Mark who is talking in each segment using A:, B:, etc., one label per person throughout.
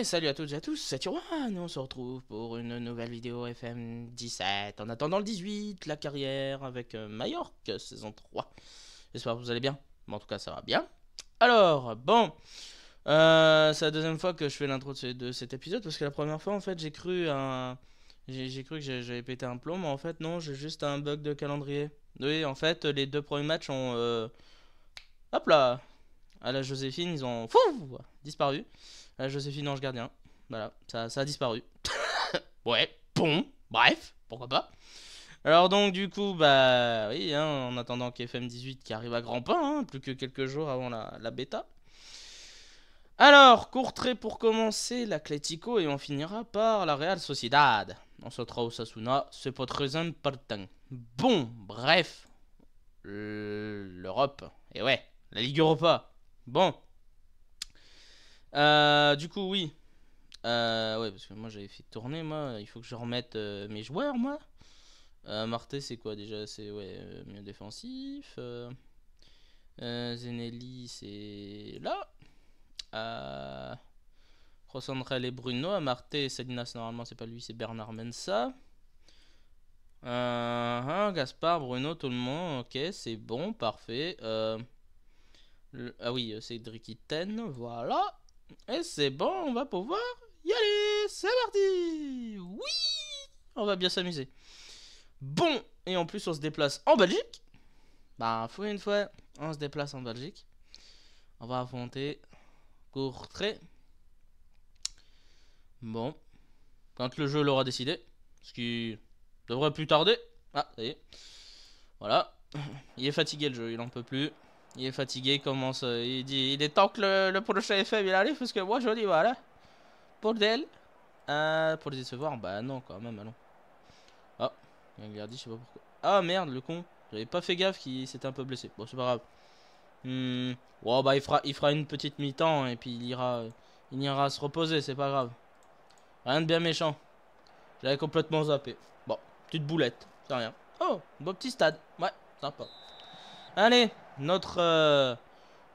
A: Eh, salut à toutes et à tous, c'est et on se retrouve pour une nouvelle vidéo FM 17. En attendant le 18, la carrière avec euh, Majorque, saison 3. J'espère que vous allez bien. Bon, en tout cas, ça va bien. Alors, bon, euh, c'est la deuxième fois que je fais l'intro de, cet épisode, parce que la première fois, en fait, j'ai cru un... J'ai cru que j'avais pété un plomb, mais en fait, non, j'ai juste un bug de calendrier. Oui, en fait, les deux premiers matchs ont... Euh, hop là À la Joséphine, ils ont... Fou Disparu. La ah, Joséphine Ange Gardien. Voilà, ça, a disparu. ouais, bon, bref, pourquoi pas. Alors donc du coup, bah oui, hein, en attendant qu'FM 18 qui arrive à grand pas, hein, plus que quelques jours avant la, bêta. Alors, court trait pour commencer, l'Atletico et on finira par la Real Sociedad. On sautera au Sasuna, c'est pas très important. Bon, bref, l'Europe, et ouais, la Ligue Europa. Bon, euh, du coup, oui. Euh, ouais, parce que moi j'avais fait tourner, moi. Il faut que je remette euh, mes joueurs, moi. Marté, c'est quoi déjà C'est ouais, mieux défensif. Zenelli, c'est là. Euh, Rosandrel et Bruno. Marte et Salinas, normalement, c'est pas lui, c'est Bernard Mensa. Hein, Gaspard, Bruno, tout le monde. Ok, c'est bon, parfait. Ah oui, c'est Drikiten, voilà. Et c'est bon, on va pouvoir y aller. C'est parti. Oui, on va bien s'amuser. Bon, et en plus on se déplace en Belgique. Bah, fou une fois, on se déplace en Belgique. On va affronter Courtrai. Bon, quand le jeu l'aura décidé, ce qui devrait plus tarder. Ah, ça y est. Voilà. Il est fatigué le jeu, il en peut plus. Il est fatigué, il commence. Euh, il dit il est temps que le, prochain FM il arrive parce que moi je dis voilà. pour Euh, pour les décevoir, bah non, quand même, allons. Ah, il a regardé, je sais pas pourquoi. Ah merde, le con. J'avais pas fait gaffe qu'il s'était un peu blessé. Bon, c'est pas grave. Hmm. bah il fera, il fera une petite mi-temps et puis il ira, il ira se reposer, c'est pas grave. Rien de bien méchant. J'avais complètement zappé. Bon, petite boulette, c'est rien. Oh, beau petit stade. Ouais, sympa. Allez, notre... Euh,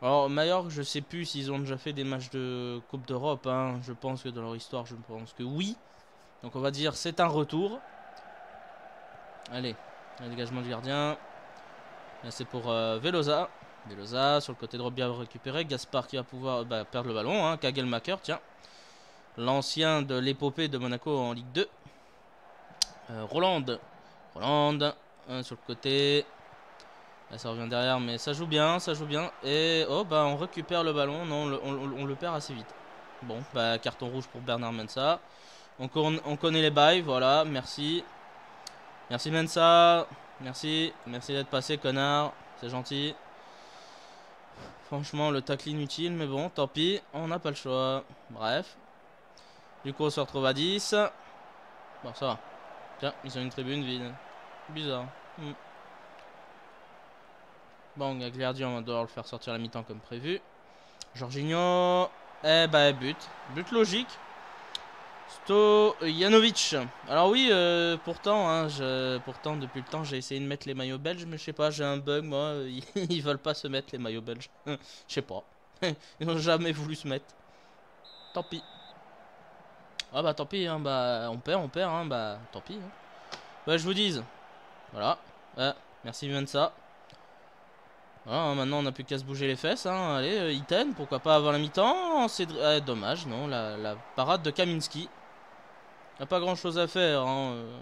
A: alors, Mallorca, je sais plus s'ils ont déjà fait des matchs de Coupe d'Europe. Hein. Je pense que dans leur histoire, je pense que oui. Donc on va dire c'est un retour. Allez, un dégagement du gardien. Là, c'est pour euh, Veloza Veloza sur le côté droit bien récupéré. Gaspard qui va pouvoir bah, perdre le ballon. Hein. Kagelmacher, tiens. L'ancien de l'épopée de Monaco en Ligue 2. Euh, Roland. Roland. Hein, sur le côté. Là, ça revient derrière, mais ça joue bien, ça joue bien. Et oh, bah on récupère le ballon. Non, on, le, perd assez vite. Bon, bah carton rouge pour Bernard Mensa. On, connaît les bails, voilà, merci. Merci Mensa. Merci, merci d'être passé, connard. C'est gentil. Franchement, le tacle inutile, mais bon, tant pis, on n'a pas le choix. Bref. Du coup, on se retrouve à 10. Bon, ça va. Tiens, ils ont une tribune vide. Bizarre. Hmm. Bon, Gagliardi, on va devoir le faire sortir à la mi-temps comme prévu. Jorginho. Eh bah, but. But logique. Sto... Stojanovic. Euh, Alors oui, euh, pourtant, hein, je, pourtant, depuis le temps, j'ai essayé de mettre les maillots belges, mais je sais pas, j'ai un bug, moi. Ils, veulent pas se mettre les maillots belges. Je sais pas. Ils n'ont jamais voulu se mettre. Tant pis. Ah bah tant pis, hein, bah, on perd, on perd, hein, bah tant pis. Hein. Bah je vous dise. Voilà. Euh, merci ça ah, hein, maintenant, on n'a plus qu'à se bouger les fesses. Hein. Allez, euh, Iten, pourquoi pas avant la mi-temps ah, C'est ah, dommage, non, la, parade de Kaminski. Il a pas grand-chose à faire. Hein, euh.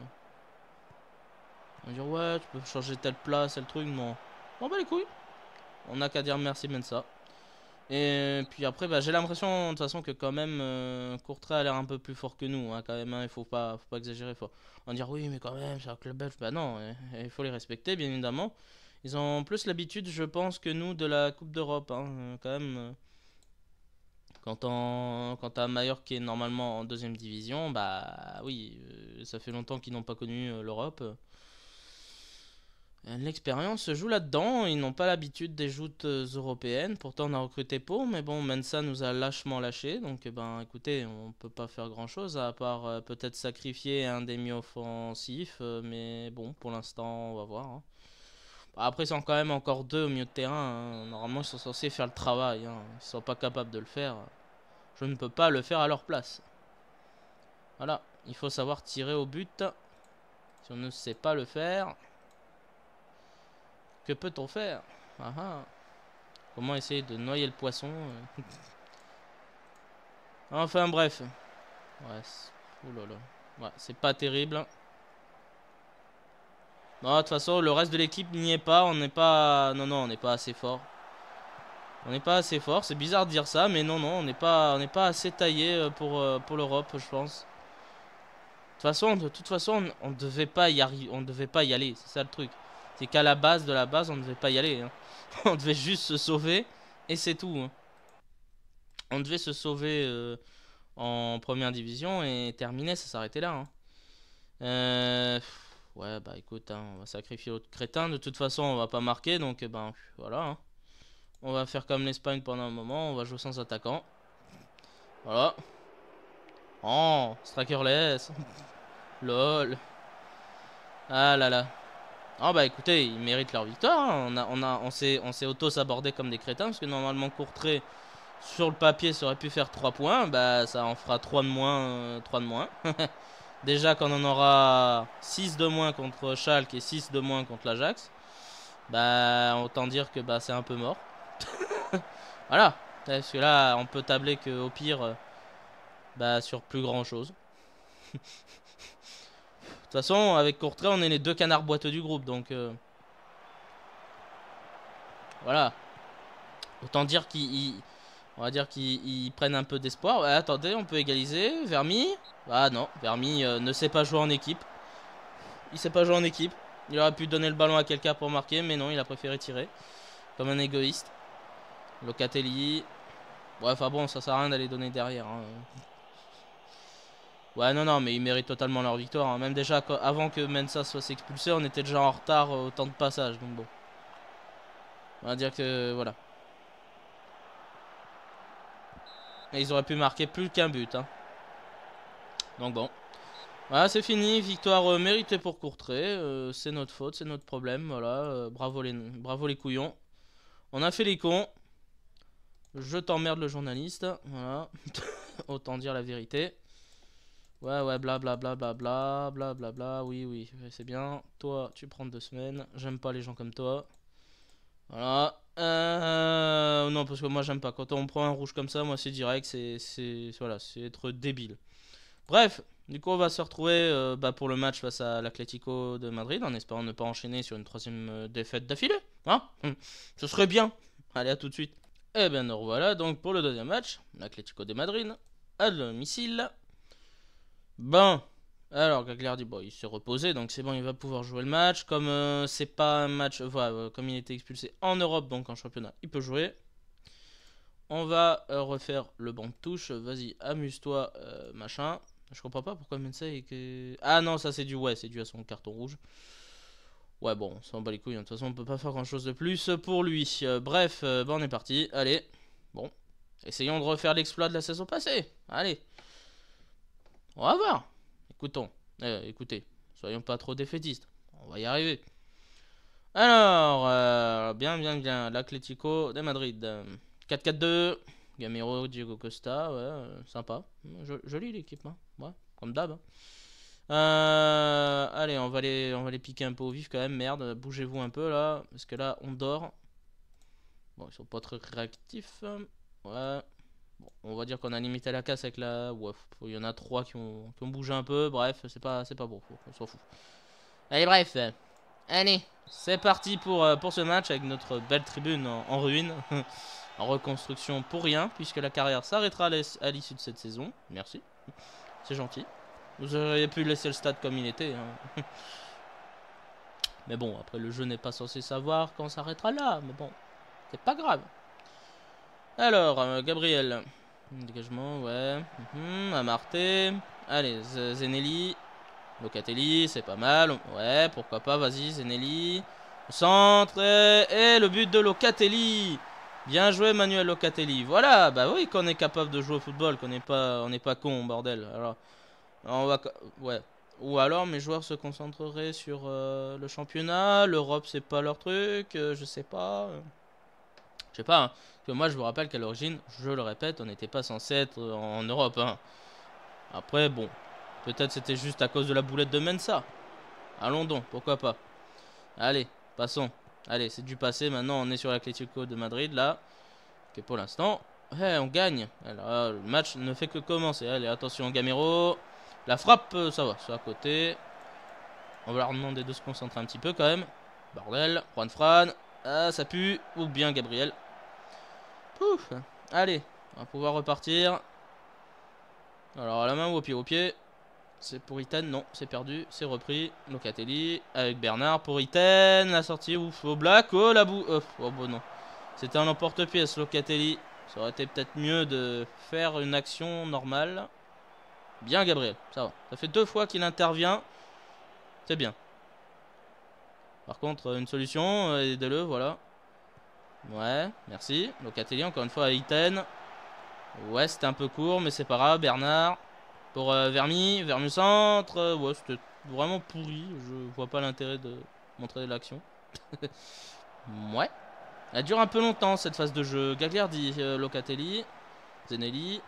A: On va ouais, tu peux changer telle place, tel truc. Non, bon, bah les couilles. On n'a qu'à dire merci, même ça. Et puis après, bah, j'ai l'impression de toute façon que quand même, euh, Courtrai a l'air un peu plus fort que nous. Hein, quand même, il faut pas, faut pas exagérer. Faut On dire oui, mais quand même, c'est un club belge. Bah non, il faut les respecter, bien évidemment. Ils ont plus l'habitude, je pense, que nous de la Coupe d'Europe, hein. euh, quand même. Euh, quand à Major qui est normalement en deuxième division, bah oui, euh, ça fait longtemps qu'ils n'ont pas connu l'Europe. L'expérience se joue là-dedans, ils n'ont pas l'habitude des joutes européennes, pourtant on a recruté Pau, mais bon, Mensa nous a lâchement lâché, donc eh ben écoutez, on peut pas faire grand-chose, à part peut-être sacrifier un demi-offensif, mais bon, pour l'instant, on va voir. Hein. Après, ils ont quand même encore deux au milieu de terrain. Hein. Normalement, ils sont censés faire le travail. Hein. Ils ne sont pas capables de le faire. Je ne peux pas le faire à leur place. Voilà. Il faut savoir tirer au but. Si on ne sait pas le faire, que peut-on faire ah, ah. Comment essayer de noyer le poisson Enfin bref. Ouais, c'est oh pas terrible. Bah, de toute façon, le reste de l'équipe n'y est pas. On n'est pas. Non, non, on n'est pas assez fort. On n'est pas assez fort. C'est bizarre de dire ça, mais non, non, on n'est pas, on n'est pas assez taillé euh, pour, euh, pour l'Europe, je pense. De toute façon, de toute façon, on, ne devait pas y arriver. On devait pas y aller. C'est ça le truc. C'est qu'à la base de la base, on ne devait pas y aller. Hein. on devait juste se sauver et c'est tout. Hein. On devait se sauver euh, en première division et terminer, ça s'arrêtait là. Hein. Euh ouais, bah écoute, hein, on va sacrifier l'autre crétin. De toute façon, on va pas marquer, donc eh ben voilà. Hein. On va faire comme l'Espagne pendant un moment, on va jouer sans attaquant. Voilà. Oh, strikerless. Lol. Ah là là. oh bah écoutez, ils méritent leur victoire. Hein. On, a, on, on s'est auto-sabordé comme des crétins, parce que normalement Courtrai, sur le papier, ça aurait pu faire 3 points. Bah ça en fera 3 de moins. 3 euh, de moins. déjà quand on aura 6 de moins contre Schalke et 6 de moins contre l'Ajax, bah autant dire que bah, c'est un peu mort. voilà, parce que là on peut tabler au pire, euh, bah sur plus grand chose. De toute façon, avec Courtrai, on est les deux canards boiteux du groupe, donc euh, voilà. Autant dire qu'il on va dire qu'ils prennent un peu d'espoir. attendez, on peut égaliser. Vermi Ah non, Vermi euh, ne sait pas jouer en équipe. Il sait pas jouer en équipe. Il aurait pu donner le ballon à quelqu'un pour marquer, mais non, il a préféré tirer. Comme un égoïste. Locatelli. Bref, enfin bon, ça sert à rien d'aller donner derrière. Hein. Ouais, non, non, mais ils méritent totalement leur victoire. Hein. Même déjà, avant que Mensa soit expulsé, on était déjà en retard au temps de passage. Donc bon. On va dire que, voilà. ils auraient pu marquer plus qu'un but. Hein. Donc bon. Voilà, c'est fini. Victoire euh, méritée pour Courtrai. Euh, c'est notre faute, c'est notre problème. Voilà, euh, bravo, les, bravo les couillons. On a fait les cons. Je t'emmerde le journaliste. Voilà. Autant dire la vérité. Ouais, ouais, blablabla. bla bla bla Oui, oui, c'est bien. Toi, tu prends deux semaines. J'aime pas les gens comme toi. Voilà euh, non, parce que moi j'aime pas. Quand on prend un rouge comme ça, moi c'est direct, c'est voilà, être débile. Bref, du coup on va se retrouver euh, bah, pour le match face à l'Atlético de Madrid en espérant ne pas enchaîner sur une troisième euh, défaite d'affilée. Hein. Hum, ce serait bien. Allez, à tout de suite. Et eh bien nous revoilà donc pour le deuxième match, l'Atlético de Madrid à domicile. Ben, alors Gagler dit bon il s'est reposé donc c'est bon il va pouvoir jouer le match comme euh, c'est pas un match voilà, euh, comme il était expulsé en Europe donc en championnat il peut jouer. On va euh, refaire le banc de touche vas-y amuse-toi machin. Je comprends pas pourquoi Mensa que ah non ça c'est du ouais c'est dû à son carton rouge. Ouais bon ça en bat les couilles hein. de toute façon on peut pas faire grand chose de plus pour lui. bref bon on est parti allez bon essayons de refaire l'exploit de la saison passée allez on va voir. Écoutons. Eh, écoutez, soyons pas trop défaitistes. On va y arriver. Alors, euh, bien, bien, bien. L'Atlético de Madrid. 4-4-2. Gamero, Diego Costa. Euh, sympa. Joli l'équipe. Hein. Ouais, comme d'hab. Hein. Euh, allez, on va, les, on va les piquer un peu au vif quand même. Merde, bougez-vous un peu là. Parce que là, on dort. Bon, ils sont pas très réactifs. Ouais. Bon, on va dire qu'on a limité la casse avec la Ouais, Il y en a trois qui ont, bougé un peu. Bref, c'est pas, pas bon. On s'en fout. Allez, bref. Allez, c'est parti pour, euh, pour ce match avec notre belle tribune en, ruine. en reconstruction pour rien, puisque la carrière s'arrêtera à l'issue de cette saison. Merci. C'est gentil. Vous auriez pu laisser le stade comme il était. Hein. Mais bon, après, le jeu n'est pas censé savoir quand s'arrêtera là. Mais bon, c'est pas grave. Alors, euh, Gabriel. Dégagement, ouais. à mhm, Amarté. Allez, Zenelli. Locatelli, c'est pas mal. Ouais, pourquoi pas, vas-y, Zenelli. Centre et, le but de Locatelli. Bien joué, Manuel Locatelli. Voilà, bah oui qu'on est capable de jouer au football, qu'on n'est pas, on n'est pas con, bordel. Alors, on va... Ouais. Ou alors mes joueurs se concentreraient sur euh, le championnat, l'Europe c'est pas leur truc, euh, je sais pas. Je sais pas, hein. que moi je vous rappelle qu'à l'origine, je le répète, on n'était pas censé être euh, en Europe. Hein. Après, bon, peut-être c'était juste à cause de la boulette de Mensa. Allons donc. pourquoi pas. Allez, passons. Allez, c'est du passé, maintenant on est sur l'Atlético de Madrid, là. Ok, pour l'instant, eh, on gagne. Eh le match ne fait que commencer. Allez, attention, Gamero. La frappe, euh, ça va, c'est à côté. On va leur demander de se concentrer un petit peu quand même. Bordel, Juan Fran. Ah, ça pue. Ou bien Gabriel. Pouf. Allez, on va pouvoir repartir. Alors à la main ou au pied Au pied. C'est pour Iten, non, c'est perdu, c'est repris. Locatelli avec Bernard pour Iten. La sortie, ouf, au black. Oh la boue. Oh, bon, non. C'était un emporte-pièce, Locatelli. Ça aurait été peut-être mieux de faire une action normale. Bien, Gabriel, ça va. Ça fait deux fois qu'il intervient. C'est bien. Par contre, une solution, aidez-le, euh, voilà. Ouais, merci. Locatelli, encore une fois, à Iten. Ouais, c'était un peu court, mais c'est pas grave. Bernard pour euh, Vermi. Vermi centre. Euh, ouais, c'était vraiment pourri. Je vois pas l'intérêt de montrer l'action. ouais. Elle dure un peu longtemps, cette phase de jeu. Gagliardi, dit euh, Locatelli, Zenelli.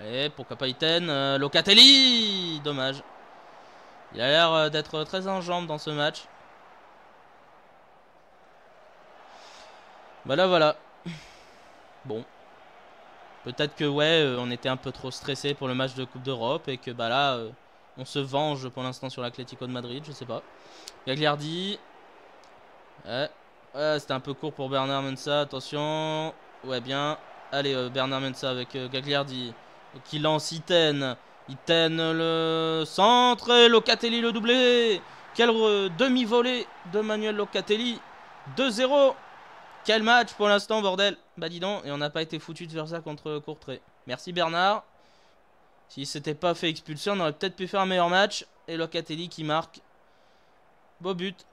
A: Allez, pourquoi pas Iten. Locatelli Dommage. Il a l'air d'être très en jambes dans ce match. Voilà, bah voilà. Bon. Peut-être que, ouais, euh, on était un peu trop stressé pour le match de Coupe d'Europe et que, bah là, euh, on se venge pour l'instant sur l'Atlético de Madrid, je sais pas. Gagliardi. Ouais. c'était un peu court pour Bernard Mensa, attention. Ouais, bien. Allez, euh, Bernard Mensa avec Gagliardi qui lance Iten. Iten le centre et Locatelli le doublé. Quel demi volé de Manuel Locatelli. 2-0. Quel match pour l'instant, bordel Bah dis donc, et on n'a pas été foutu de faire ça contre Courtrai. Merci Bernard. Si s'était pas fait expulser, on aurait peut-être pu faire un meilleur match. Et Locatelli qui marque. Beau but.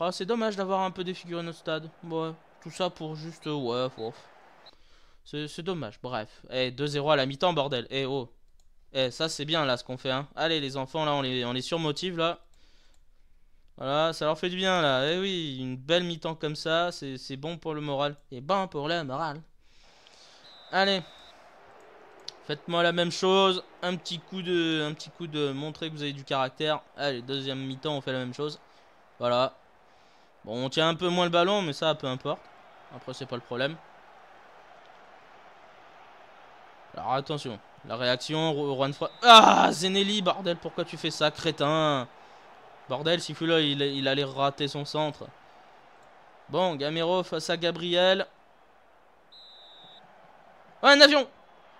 A: Ah, c'est dommage d'avoir un peu défiguré notre stade. Ouais, tout ça pour juste... Euh, ouais, C'est dommage, bref. Eh, 2-0 à la mi-temps, bordel. Eh, oh. Eh, ça, c'est bien, là, ce qu'on fait, hein. Allez, les enfants, là, on est on sur surmotive, là. Voilà, ça leur fait du bien là. Eh oui, une belle mi-temps comme ça, c'est bon pour le moral. Et bon pour le moral. Allez. Faites-moi la même chose. Un petit coup de petit coup de montrer que vous avez du caractère. Allez, deuxième mi-temps, on fait la même chose. Voilà. Bon, on tient un peu moins le ballon, mais ça, peu importe. Après, c'est pas le problème. Alors, attention. La réaction, Juan Fra... Ah, Zenelli, bordel, pourquoi tu fais ça, crétin Bordel, Sifu il, il allait rater son centre. Bon, Gamero face à Gabriel. Oh, un avion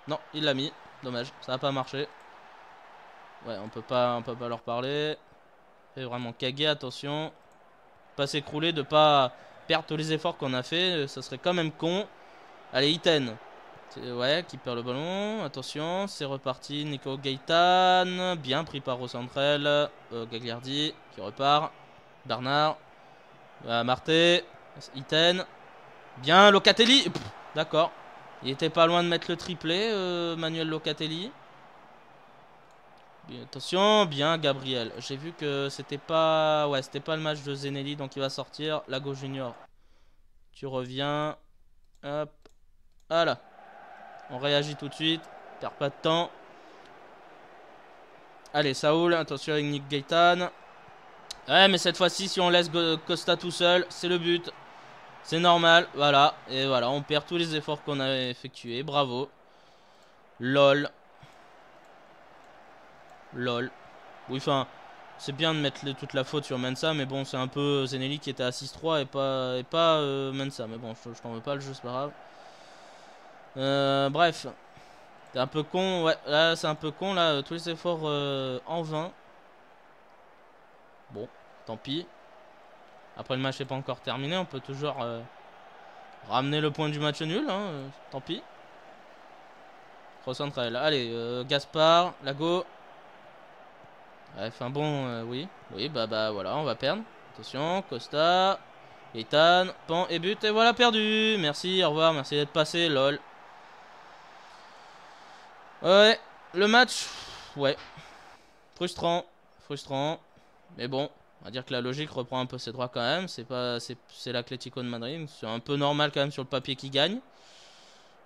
A: Non, il l'a mis. Dommage, ça n'a pas marché. Ouais, on peut pas, on peut pas leur parler. Fait vraiment cagué, attention. Pas s'écrouler, de pas perdre tous les efforts qu'on a fait. Euh, ça serait quand même con. Allez, Iten. Ouais, qui perd le ballon. Attention, c'est reparti. Nico Gaetan, bien pris par Rosentrel. Euh, Gagliardi qui repart. Bernard. Marte. Euh, Marté. Iten. Bien, Locatelli. D'accord. Il était pas loin de mettre le triplé, euh, Manuel Locatelli. attention, bien Gabriel. J'ai vu que c'était pas, ouais, c'était pas le match de Zenelli, donc il va sortir. Lago Junior. Tu reviens. Hop. Voilà. On réagit tout de suite. Perd pas de temps. Allez, Saoul. Attention avec Nick Gaetan. Ouais, mais cette fois-ci, si on laisse Costa tout seul, c'est le but. C'est normal. Voilà. Et voilà, on perd tous les efforts qu'on avait effectués. Bravo. LOL. LOL. Oui, enfin, c'est bien de mettre toute la faute sur Mensa, mais bon, c'est un peu Zenelli qui était à 6-3 et pas, et pas euh, Mensa. Mais bon, je, je t'en veux pas, le jeu, c'est pas grave. Euh, bref. C'est un peu con. Ouais, là, c'est un peu con. Là, euh, tous les efforts euh, en vain. Bon, tant pis. Après, le match n'est pas encore terminé. On peut toujours euh, ramener le point du match nul. Hein. tant pis. Cross elle. Allez, Gaspard, Lago. Bref, un bon. oui. Oui, bah, bah, voilà, on va perdre. Attention, Costa. Ethan, Pan et but, et voilà perdu. Merci, au revoir, merci d'être passé, lol. Ouais, le match, ouais. Frustrant, frustrant. Mais bon, on va dire que la logique reprend un peu ses droits quand même. C'est pas, c'est l'Atlético de Madrid. C'est un peu normal quand même sur le papier qui gagne.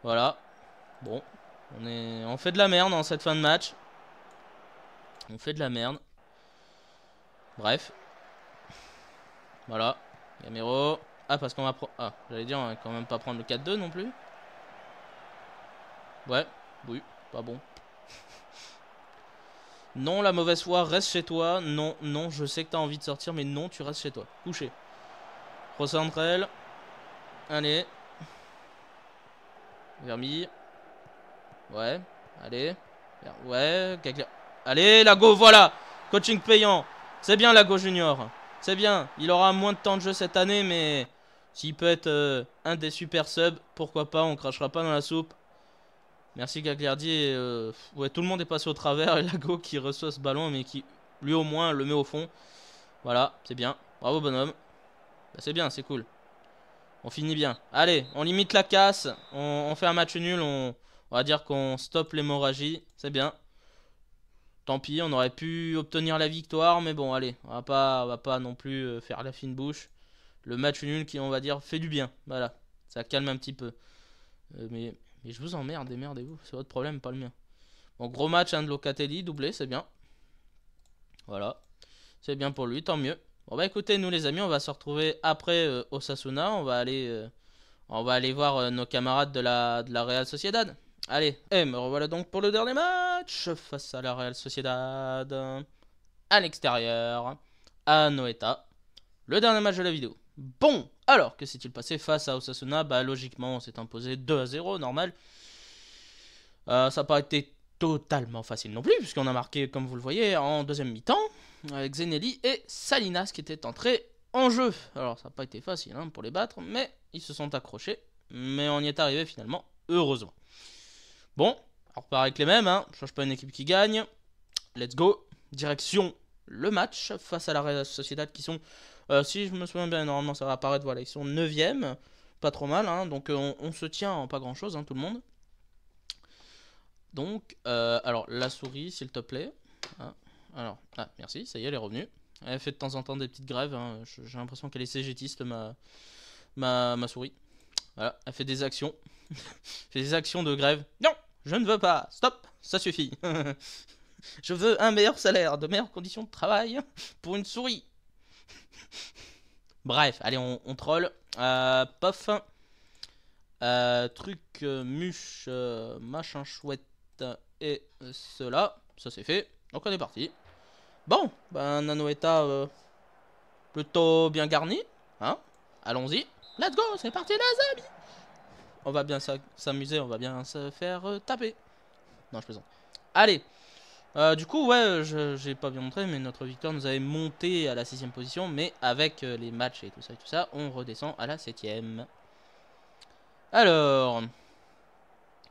A: Voilà. Bon, on, est, on fait de la merde en cette fin de match. On fait de la merde. Bref. Voilà. Gamero. Ah, parce qu'on va prendre... Ah, j'allais dire, on va quand même pas prendre le 4-2 non plus. Ouais, oui. Pas bon. Non, la mauvaise foi, reste chez toi. Non, non, je sais que t'as envie de sortir, mais non, tu restes chez toi. Couché. Recentre Allez. Vermi. Ouais. Allez. Ouais. Allez, Lago, voilà. Coaching payant. C'est bien, Lago Junior. C'est bien. Il aura moins de temps de jeu cette année, mais s'il peut être euh, un des super subs, pourquoi pas, on crachera pas dans la soupe. Merci Gagliardi. Euh, ouais, tout le monde est passé au travers. Et Lago qui reçoit ce ballon, mais qui lui au moins le met au fond. Voilà, c'est bien. Bravo bonhomme. Bah, c'est bien, c'est cool. On finit bien. Allez, on limite la casse. On, fait un match nul. On, va dire qu'on stoppe l'hémorragie. C'est bien. Tant pis, on aurait pu obtenir la victoire. Mais bon, allez, on va pas, va pas non plus euh, faire la fine bouche. Le match nul qui, on va dire, fait du bien. Voilà, ça calme un petit peu. Euh, mais et je vous emmerde, démerdez-vous. C'est votre problème, pas le mien. Bon, gros match, un hein, de Locatelli, doublé, c'est bien. Voilà. C'est bien pour lui, tant mieux. Bon bah écoutez, nous les amis, on va se retrouver après au euh, Osasuna. On va aller, euh, on va aller voir euh, nos camarades de la, de la Real Sociedad. Allez, et me revoilà donc pour le dernier match face à la Real Sociedad. À l'extérieur, à Noeta. Le dernier match de la vidéo. Bon alors, que s'est-il passé face à Osasuna Bah logiquement, on s'est imposé 2 à 0, normal. Euh, ça n'a pas été totalement facile non plus, puisqu'on a marqué, comme vous le voyez, en deuxième mi-temps, avec Zenelli et Salinas qui étaient entrés en jeu. Alors, ça n'a pas été facile hein, pour les battre, mais ils se sont accrochés. Mais on y est arrivé finalement, heureusement. Bon, on repart avec les mêmes, hein. ne change pas une équipe qui gagne. Let's go. Direction le match face à la Sociedad qui sont euh, si je me souviens bien, normalement ça va apparaître. Voilà, ils sont 9 Pas trop mal. Hein, donc euh, on, se tient pas grand chose, hein, tout le monde. Donc, euh, alors la souris, s'il te plaît. Ah, alors, ah, merci, ça y est, elle est revenue. Elle fait de temps en temps des petites grèves. Hein. J'ai l'impression qu'elle est cégétiste, ma, ma, souris. Voilà, elle fait des actions. fait des actions de grève. Non, je ne veux pas. Stop, ça suffit. je veux un meilleur salaire, de meilleures conditions de travail pour une souris. Bref, allez, on, troll. Euh, pof. Euh, truc euh, muche, euh, machin chouette et cela. Ça c'est fait. Donc on est parti. Bon, ben Nanoeta plutôt bien garni. Hein Allons-y. Let's go, c'est parti les amis On va bien s'amuser, on va bien se faire taper. Non, je plaisante. Allez euh, du coup, ouais, euh, j'ai pas bien montré, mais notre victoire nous avait monté à la sixième position, mais avec euh, les matchs et tout ça tout ça, on redescend à la septième. Alors,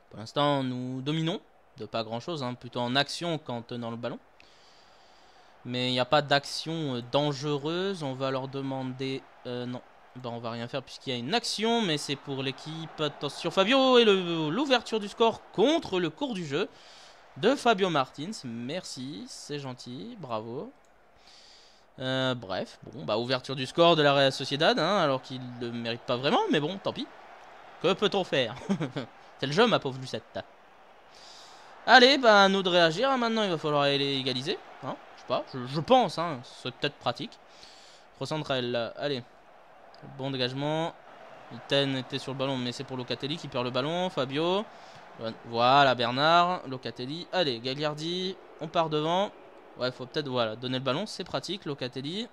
A: pour l'instant, nous dominons de pas grand-chose, hein, plutôt en action qu'en tenant le ballon. Mais il n'y a pas d'action dangereuse, on va leur demander... non, ben, on va rien faire puisqu'il y a une action, mais c'est pour l'équipe. Attention Fabio et l'ouverture du score contre le cours du jeu de Fabio Martins. Merci, c'est gentil, bravo. Euh, bref, bon, bah ouverture du score de la Real Sociedad, hein, alors qu'il ne mérite pas vraiment, mais bon, tant pis. Que peut-on faire C'est le jeu, ma pauvre Lucette. Allez, bah à nous de réagir, hein, maintenant il va falloir aller égaliser. Hein, je sais pas, je, pense, hein, c'est peut-être pratique. Recentral, allez. Bon dégagement. Iten était sur le ballon, mais c'est pour Locatelli qui perd le ballon. Fabio. Voilà Bernard, Locatelli. Allez, Gagliardi, on part devant. Ouais, faut peut-être voilà, donner le ballon, c'est pratique. Locatelli,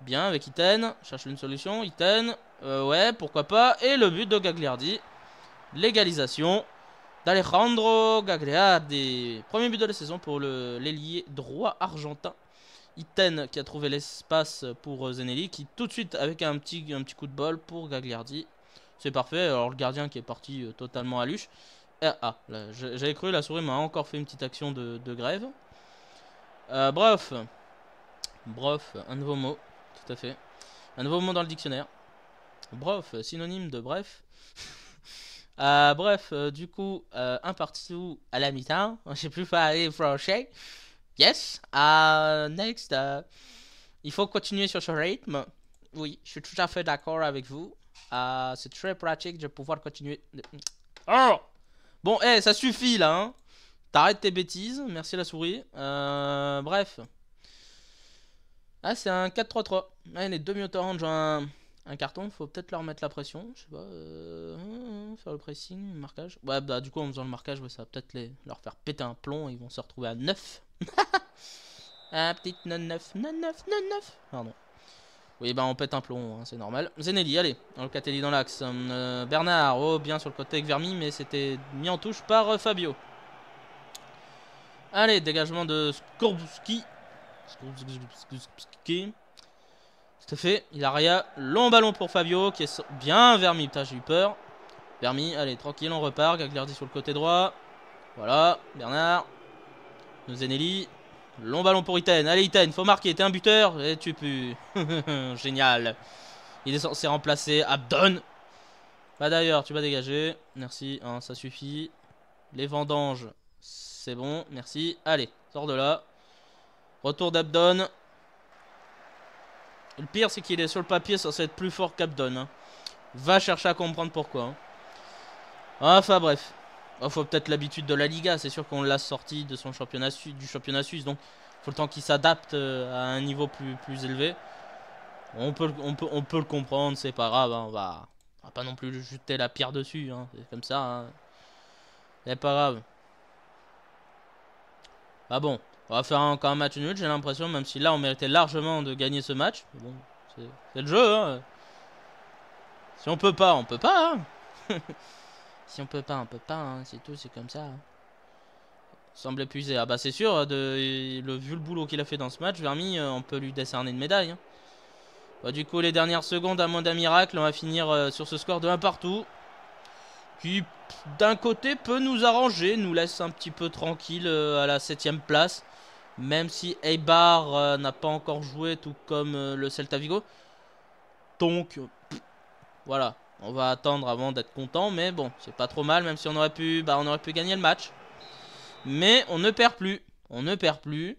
A: bien avec Iten, cherche une solution. Iten, euh, ouais, pourquoi pas. Et le but de Gagliardi, l'égalisation d'Alejandro Gagliardi. Premier but de la saison pour l'ailier droit argentin. Iten qui a trouvé l'espace pour euh, Zenelli, qui tout de suite avec un petit, un petit coup de bol pour Gagliardi. C'est parfait, alors le gardien qui est parti euh, totalement à luche. Ah, j'avais cru la souris m'a encore fait une petite action de, grève. Euh, bref. Bref, un nouveau mot. Tout à fait. Un nouveau mot dans le dictionnaire. Bref, synonyme de bref. Euh, bref, euh, du coup, un partout à la mi-temps. J'ai plus pas aller Yes. next. il faut continuer sur ce rythme. Oui, je suis tout à fait d'accord avec vous. C'est très pratique de pouvoir continuer. Oh! Bon, eh, ça suffit là, hein. T'arrêtes tes bêtises. Merci la souris. Euh, bref. Ah, c'est un 4-3-3. Ah, les deux myotes ont un, un carton. Faut peut-être leur mettre la pression. Je sais pas. Euh, faire le pressing, le marquage. Ouais, bah, du coup, en faisant le marquage, ça va peut-être les... leur faire péter un plomb. ils vont se retrouver à 9. ah, petite 9-9. 9-9, 9-9. Pardon. Oui, bah on pète un plomb, hein, c'est normal. Zenelli, allez, le catélie dans l'axe. Euh, Bernard, oh, bien sur le côté avec Vermi, mais c'était mis en touche par euh, Fabio. Allez, dégagement de Skorbuski. Tout fait, il a rien. Long ballon pour Fabio, qui est bien Vermi, putain, j'ai eu peur. Vermi, allez, tranquille, on repart. Gagliardi sur le côté droit. Voilà, Bernard. Zenelli, Long ballon pour Iten. Allez Iten, faut marquer, t'es un buteur et tu pu. Génial. Il est censé remplacer Abdon. Bah d'ailleurs, tu vas dégager. Merci, hein, ça suffit. Les vendanges, c'est bon, merci. Allez, sors de là. Retour d'Abdon. Le pire, c'est qu'il est sur le papier censé être plus fort qu'Abdon. Hein. Va chercher à comprendre pourquoi. Hein. Enfin bref. Il oh, faut peut-être l'habitude de la Liga. C'est sûr qu'on l'a sorti de son championnat du championnat suisse. Donc, il faut le temps qu'il s'adapte euh, à un niveau plus, plus élevé. On peut, peut, on peut le comprendre, c'est pas grave. Hein. On, va, pas non plus jeter la pierre dessus. Hein. C'est comme ça. Hein. C'est pas grave. Ah bon, on va faire encore un match nul, j'ai l'impression, même si là on méritait largement de gagner ce match. c'est le jeu. Si on peut pas, on peut pas. Si on peut pas, on peut pas, hein, c'est tout, c'est comme ça. Semble épuisé. Ah bah c'est sûr, de, le, vu le boulot qu'il a fait dans ce match, Vermi, euh, on peut lui décerner une médaille. Hein. Bah, du coup, les dernières secondes, à moins d'un miracle, on va finir euh, sur ce score de 1 partout. Qui, d'un côté, peut nous arranger, nous laisse un petit peu tranquille euh, à la 7ème place. Même si Eibar n'a pas encore joué, tout comme le Celta Vigo. Donc, voilà. On va attendre avant d'être content, mais bon, c'est pas trop mal, même si on aurait pu, bah, on aurait pu gagner le match. Mais on ne perd plus. On ne perd plus.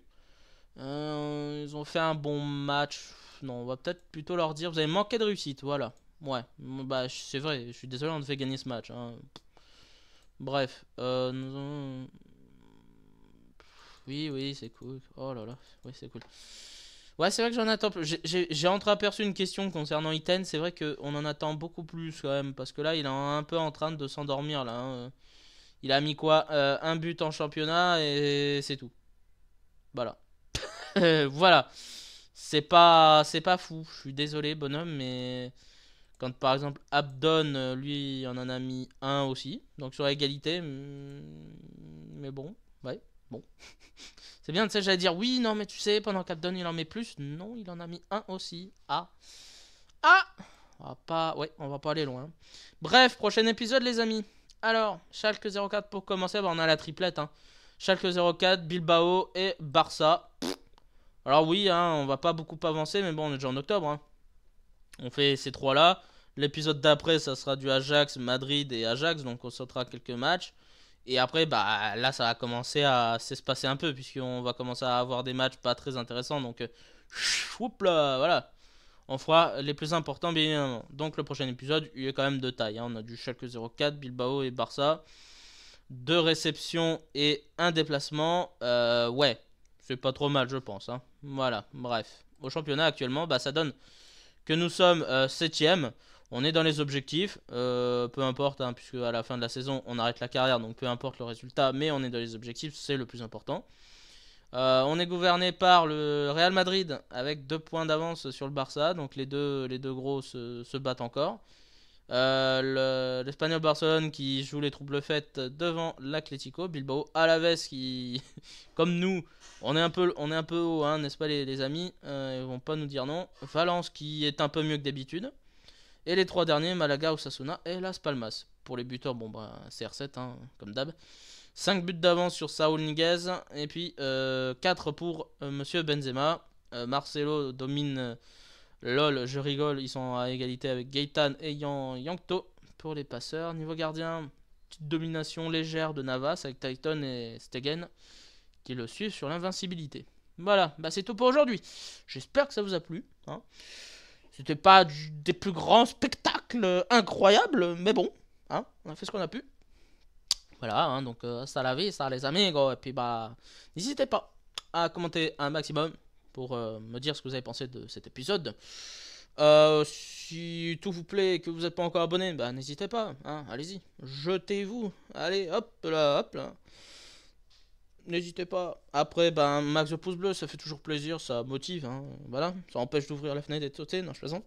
A: Euh, ils ont fait un bon match. Non, on va peut-être plutôt leur dire, vous avez manqué de réussite, voilà. Ouais, bah c'est vrai, je suis désolé, on devait fait gagner ce match. Hein. Bref, euh, Oui, oui, c'est cool. Oh là là, oui, c'est cool. Ouais, c'est vrai que j'en attends. J'ai entreaperçu une question concernant Iten. C'est vrai qu'on en attend beaucoup plus quand même. Parce que là, il est un peu en train de s'endormir. là. Hein. Il a mis quoi euh, Un but en championnat et c'est tout. Voilà. voilà. C'est pas, pas fou. Je suis désolé, bonhomme, mais. Quand par exemple Abdon, lui, on en a mis un aussi. Donc sur égalité. Mm, mais bon, ouais. Bon. C'est bien, tu sais, j'allais dire oui, non, mais tu sais, pendant Capdown, il en met plus. Non, il en a mis un aussi. Ah. Ah On va pas... Ouais, on va pas aller loin. Bref, prochain épisode, les amis. Alors, Schalke 04 pour commencer. Bah, on a la triplette, hein. Schalke 04, Bilbao et Barça. Alors oui, hein, on va pas beaucoup avancer, mais bon, on est déjà en octobre. Hein. On fait ces trois-là. L'épisode d'après, ça sera du Ajax, Madrid et Ajax, donc on sautera quelques matchs. Et après, bah, là, ça a commencer à s'espacer un peu, puisqu'on va commencer à avoir des matchs pas très intéressants. Donc, euh, voilà. On fera les plus importants, bien évidemment. Donc, le prochain épisode, il est quand même de taille. Hein. On a du Schalke 04, Bilbao et Barça. Deux réceptions et un déplacement. Euh, ouais, c'est pas trop mal, je pense. Hein. Voilà, bref. Au championnat, actuellement, bah, ça donne que nous sommes 7 euh, on est dans les objectifs, euh, peu importe, hein, puisque à la fin de la saison, on arrête la carrière, donc peu importe le résultat, mais on est dans les objectifs, c'est le plus important. Euh, on est gouverné par le Real Madrid avec deux points d'avance sur le Barça, donc les deux, les deux gros se, battent encore. Euh, L'Espagnol Barcelone qui joue les troubles fêtes devant l'Atlético. Bilbao Alaves qui, comme nous, on est un peu, on est un peu haut, hein, n'est-ce pas les, amis Ils Ils vont pas nous dire non. Valence qui est un peu mieux que d'habitude. Et les trois derniers, Malaga, Osasuna et Las Palmas. Pour les buteurs, bon bah CR7, hein, comme d'hab. Cinq buts d'avance sur Saul Niguez. Et puis euh, 4 pour euh, Monsieur Benzema. Euh, Marcelo domine euh, LOL, je rigole. Ils sont à égalité avec Gaetan et Yankto. Yangto pour les passeurs. Niveau gardien, petite domination légère de Navas avec Titan et Stegen qui le suivent sur l'invincibilité. Voilà, bah c'est tout pour aujourd'hui. J'espère que ça vous a plu. Hein. C'était pas des plus grands spectacles incroyables, mais bon, hein, on a fait ce qu'on a pu. Voilà, hein, donc euh, ça la vie, ça les amigos. Et puis bah, n'hésitez pas à commenter un maximum pour euh, me dire ce que vous avez pensé de cet épisode. Euh, si tout vous plaît et que vous n'êtes pas encore abonné, bah, n'hésitez pas, hein, allez-y, jetez-vous. Allez, hop là, hop là n'hésitez pas. Après, ben, max de pouces bleus, ça fait toujours plaisir, ça motive, hein. voilà, ça empêche d'ouvrir la fenêtre et de sauter, non, je plaisante.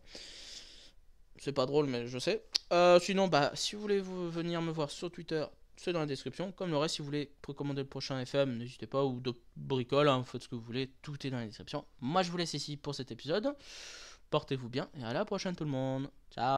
A: C'est pas drôle, mais je sais. Euh, sinon, bah, si vous voulez venir me voir sur Twitter, c'est dans la description. Comme le reste, si vous voulez recommander le prochain FM, n'hésitez pas, ou de bricoles, hein, faites ce que vous voulez, tout est dans la description. Moi, je vous laisse ici pour cet épisode. Portez-vous bien, et à la prochaine tout le monde. Ciao